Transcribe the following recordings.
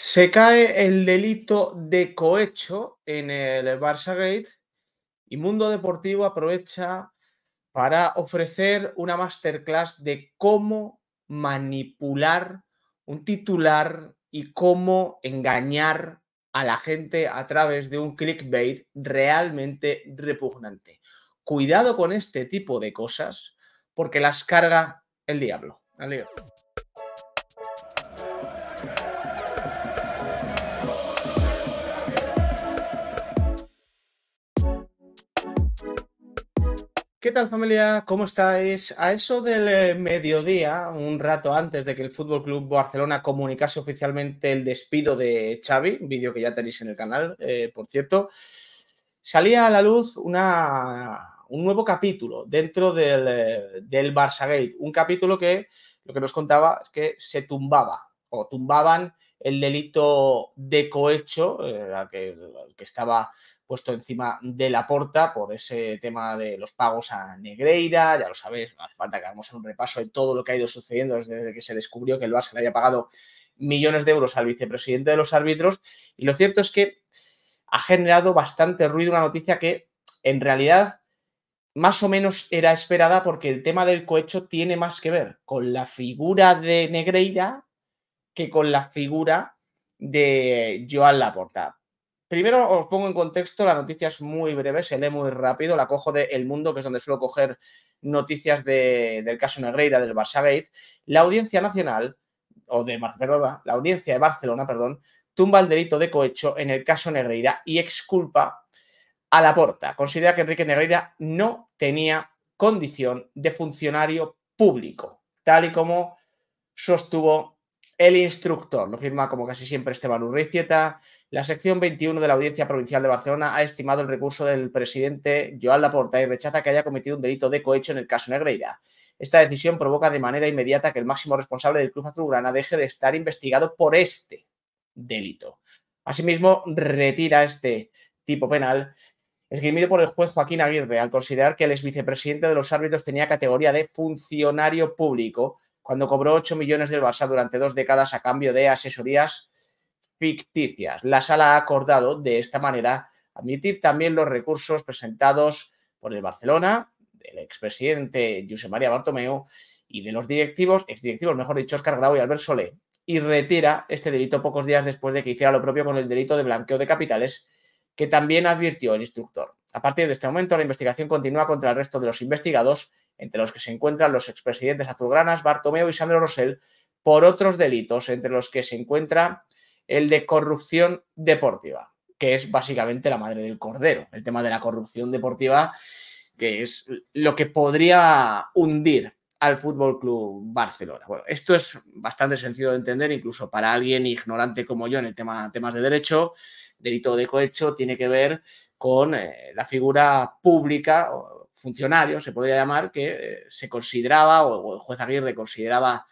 Se cae el delito de cohecho en el Barça Gate y Mundo Deportivo aprovecha para ofrecer una masterclass de cómo manipular un titular y cómo engañar a la gente a través de un clickbait realmente repugnante. Cuidado con este tipo de cosas porque las carga el diablo. ¿Qué tal familia? ¿Cómo estáis? A eso del eh, mediodía, un rato antes de que el Fútbol Club Barcelona comunicase oficialmente el despido de Xavi, vídeo que ya tenéis en el canal, eh, por cierto, salía a la luz una, un nuevo capítulo dentro del, eh, del Barça Gate, un capítulo que lo que nos contaba es que se tumbaba o tumbaban el delito de cohecho, eh, que, estaba puesto encima de la porta por ese tema de los pagos a Negreira, ya lo sabéis, no hace falta que hagamos un repaso de todo lo que ha ido sucediendo desde que se descubrió que el Barça le había pagado millones de euros al vicepresidente de los árbitros. Y lo cierto es que ha generado bastante ruido una noticia que en realidad más o menos era esperada porque el tema del cohecho tiene más que ver con la figura de Negreira que con la figura de Joan Laporta. Primero os pongo en contexto, la noticia es muy breve, se lee muy rápido, la cojo de El Mundo, que es donde suelo coger noticias del caso Negreira, del Barça Gate. La Audiencia Nacional, o de Barcelona, la Audiencia de Barcelona, perdón, tumba el delito de cohecho en el caso Negreira y exculpa a Laporta. Considera que Enrique Negreira no tenía condición de funcionario público, tal y como sostuvo el instructor lo firma como casi siempre Esteban Urricieta. La sección 21 de la Audiencia Provincial de Barcelona ha estimado el recurso del presidente Joan Laporta y rechaza que haya cometido un delito de cohecho en el caso Negreira. Esta decisión provoca de manera inmediata que el máximo responsable del club azulgrana deje de estar investigado por este delito. Asimismo, retira este tipo penal esgrimido por el juez Joaquín Aguirre al considerar que el ex vicepresidente de los árbitros tenía categoría de funcionario público cuando cobró 8 millones del Barça durante dos décadas a cambio de asesorías ficticias. La sala ha acordado de esta manera admitir también los recursos presentados por el Barcelona, el expresidente José María Bartomeu y de los directivos, exdirectivos, mejor dicho, Oscar Grau y Albert Solé, y retira este delito pocos días después de que hiciera lo propio con el delito de blanqueo de capitales que también advirtió el instructor. A partir de este momento, la investigación continúa contra el resto de los investigados entre los que se encuentran los expresidentes azulgranas Bartomeo y Sandro Rosell, por otros delitos, entre los que se encuentra el de corrupción deportiva, que es básicamente la madre del cordero, el tema de la corrupción deportiva, que es lo que podría hundir al Fútbol Club Barcelona. Bueno, esto es bastante sencillo de entender, incluso para alguien ignorante como yo en el tema temas de derecho. Delito de cohecho tiene que ver con eh, la figura pública funcionario, se podría llamar, que eh, se consideraba, o, el juez Aguirre consideraba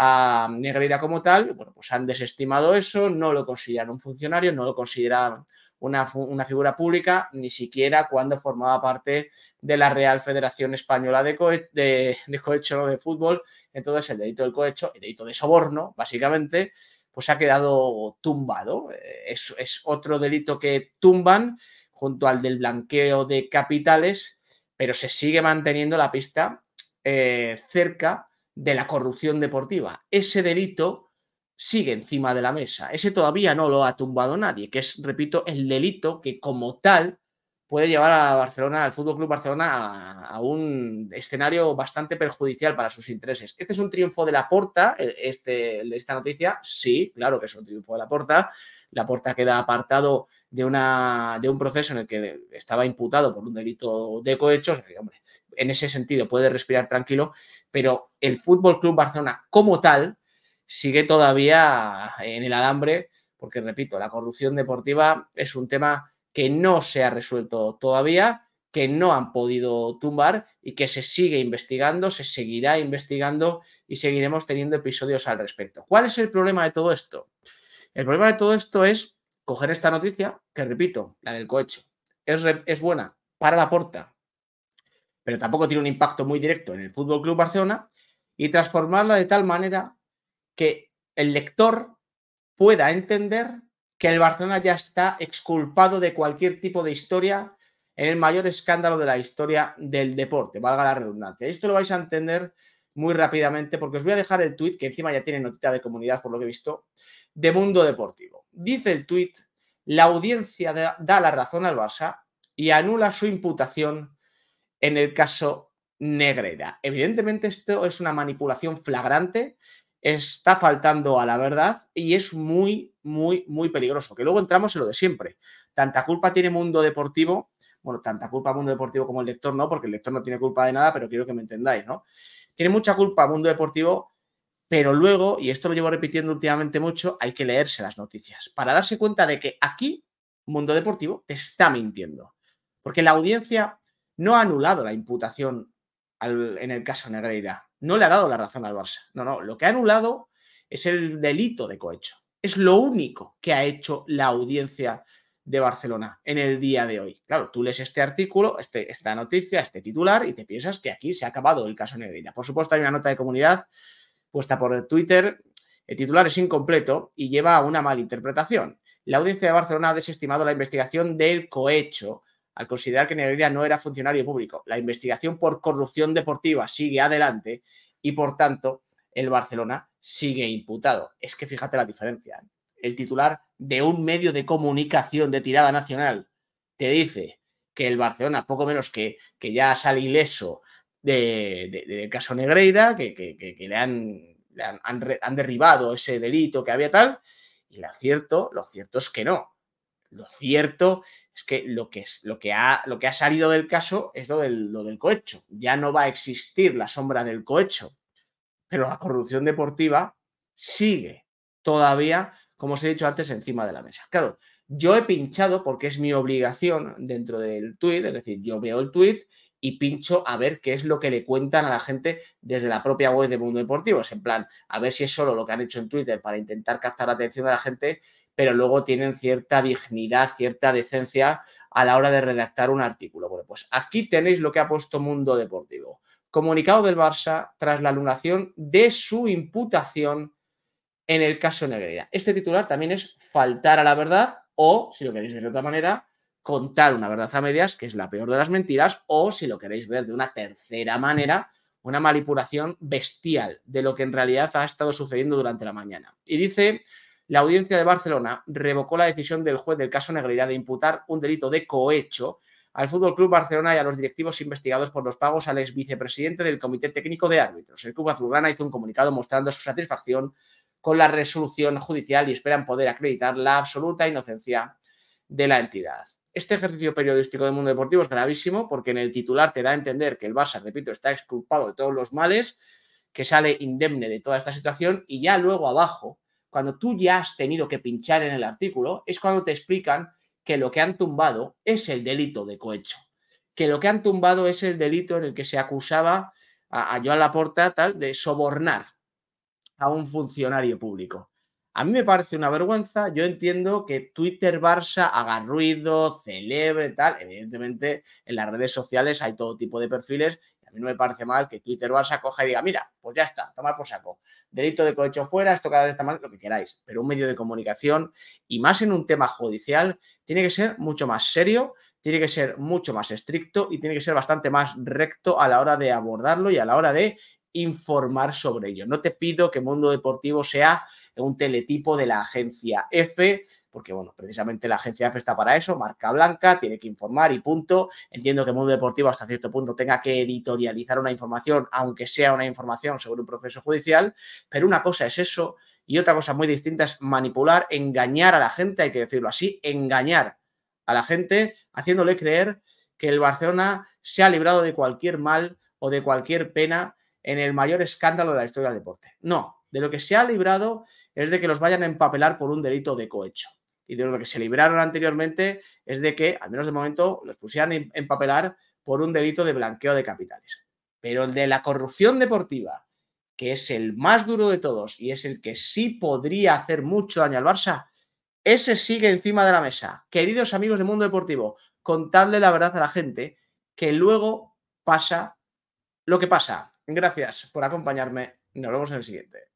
a Negreira como tal, bueno, pues han desestimado eso, no lo consideran un funcionario, no lo consideran una, figura pública, ni siquiera cuando formaba parte de la Real Federación Española de, de, de de Fútbol. Entonces, el delito del cohecho, el delito de soborno, básicamente, pues ha quedado tumbado. Eh, es otro delito que tumban junto al del blanqueo de capitales pero se sigue manteniendo la pista eh, cerca de la corrupción deportiva. Ese delito sigue encima de la mesa. Ese todavía no lo ha tumbado nadie, que es, repito, el delito que como tal puede llevar a Barcelona, al Fútbol Club Barcelona, a, un escenario bastante perjudicial para sus intereses. Este es un triunfo de la Porta, e, este, esta noticia, sí, claro que es un triunfo de la Porta. La Porta queda apartado de, una, de un proceso en el que estaba imputado por un delito de cohechos, hombre, en ese sentido puede respirar tranquilo, pero el Fútbol Club Barcelona como tal sigue todavía en el alambre, porque repito, la corrupción deportiva es un tema que no se ha resuelto todavía, que no han podido tumbar y que se sigue investigando, se seguirá investigando y seguiremos teniendo episodios al respecto. ¿Cuál es el problema de todo esto? El problema de todo esto es coger esta noticia, que repito, la del cohecho, es, es buena para la porta, pero tampoco tiene un impacto muy directo en el Fútbol Club Barcelona, y transformarla de tal manera que el lector pueda entender que el Barcelona ya está exculpado de cualquier tipo de historia en el mayor escándalo de la historia del deporte, valga la redundancia. Esto lo vais a entender muy rápidamente porque os voy a dejar el tuit que encima ya tiene notita de comunidad por lo que he visto, de Mundo Deportivo. Dice el tuit, la audiencia da la razón al Barça y anula su imputación en el caso Negrera. Evidentemente esto es una manipulación flagrante, está faltando a la verdad y es muy, muy, muy peligroso. Que luego entramos en lo de siempre. Tanta culpa tiene Mundo Deportivo, bueno, tanta culpa Mundo Deportivo como el lector, ¿no? Porque el lector no tiene culpa de nada, pero quiero que me entendáis, ¿no? Tiene mucha culpa Mundo Deportivo pero luego, y esto lo llevo repitiendo últimamente mucho, hay que leerse las noticias para darse cuenta de que aquí Mundo Deportivo te está mintiendo. Porque la audiencia no ha anulado la imputación en el caso Negreira, no le ha dado la razón al Barça. No, no, lo que ha anulado es el delito de cohecho. Es lo único que ha hecho la audiencia de Barcelona en el día de hoy. Claro, tú lees este artículo, este, esta noticia, este titular y te piensas que aquí se ha acabado el caso Negreira. Por supuesto, hay una nota de comunidad puesta por Twitter, el titular es incompleto y lleva a una mala interpretación. La audiencia de Barcelona ha desestimado la investigación del cohecho al considerar que Negreira no era funcionario público. La investigación por corrupción deportiva sigue adelante y, por tanto, el Barcelona sigue imputado. Es que fíjate la diferencia. ¿eh? El titular de un medio de comunicación de tirada nacional te dice que el Barcelona, poco menos que, que ya sale ileso del de, caso Negreira, que, le, han, han, derribado ese delito que había tal, y lo cierto, lo cierto es que no. Lo cierto es que lo que, es, lo que, ha, lo que ha salido del caso es lo del, lo del cohecho. Ya no va a existir la sombra del cohecho, pero la corrupción deportiva sigue todavía, como os he dicho antes, encima de la mesa. Claro, yo he pinchado porque es mi obligación dentro del tuit, es decir, yo veo el tuit y pincho a ver qué es lo que le cuentan a la gente desde la propia web de Mundo Deportivo. Es en plan, a ver si es solo lo que han hecho en Twitter para intentar captar la atención de la gente, pero luego tienen cierta dignidad, cierta decencia a la hora de redactar un artículo. Bueno, pues aquí tenéis lo que ha puesto Mundo Deportivo. Comunicado del Barça tras la anulación de su imputación en el caso Negreira. Este titular también es faltar a la verdad o, si lo queréis ver de otra manera, contar una verdad a medias, que es la peor de las mentiras, o si lo queréis ver de una tercera manera, una manipulación bestial de lo que en realidad ha estado sucediendo durante la mañana. Y dice, la audiencia de Barcelona revocó la decisión del juez del caso Negreira de imputar un delito de cohecho al Fútbol Club Barcelona y a los directivos investigados por los pagos al ex vicepresidente del Comité Técnico de Árbitros. El Club Azulgrana hizo un comunicado mostrando su satisfacción con la resolución judicial y esperan poder acreditar la absoluta inocencia de la entidad este ejercicio periodístico del mundo deportivo es gravísimo porque en el titular te da a entender que el Barça, repito, está exculpado de todos los males, que sale indemne de toda esta situación y ya luego abajo, cuando tú ya has tenido que pinchar en el artículo, es cuando te explican que lo que han tumbado es el delito de cohecho, que lo que han tumbado es el delito en el que se acusaba a, a Joan Laporta tal de sobornar a un funcionario público. A mí me parece una vergüenza. Yo entiendo que Twitter Barça haga ruido, celebre, tal. Evidentemente, en las redes sociales hay todo tipo de perfiles. Y a mí no me parece mal que Twitter Barça coja y diga, mira, pues ya está, tomar por saco. Delito de cohecho fuera, esto cada vez está mal, lo que queráis. Pero un medio de comunicación, y más en un tema judicial, tiene que ser mucho más serio, tiene que ser mucho más estricto y tiene que ser bastante más recto a la hora de abordarlo y a la hora de informar sobre ello. No te pido que Mundo Deportivo sea un teletipo de la agencia F, porque bueno, precisamente la agencia F está para eso, marca blanca, tiene que informar y punto. Entiendo que el mundo deportivo hasta cierto punto tenga que editorializar una información, aunque sea una información sobre un proceso judicial, pero una cosa es eso y otra cosa muy distinta es manipular, engañar a la gente, hay que decirlo así, engañar a la gente haciéndole creer que el Barcelona se ha librado de cualquier mal o de cualquier pena en el mayor escándalo de la historia del deporte. No, de lo que se ha librado es de que los vayan a empapelar por un delito de cohecho. Y de lo que se libraron anteriormente es de que, al menos de momento, los pusieran a empapelar por un delito de blanqueo de capitales. Pero el de la corrupción deportiva, que es el más duro de todos y es el que sí podría hacer mucho daño al Barça, ese sigue encima de la mesa. Queridos amigos del Mundo Deportivo, contadle la verdad a la gente que luego pasa lo que pasa. Gracias por acompañarme. Nos vemos en el siguiente.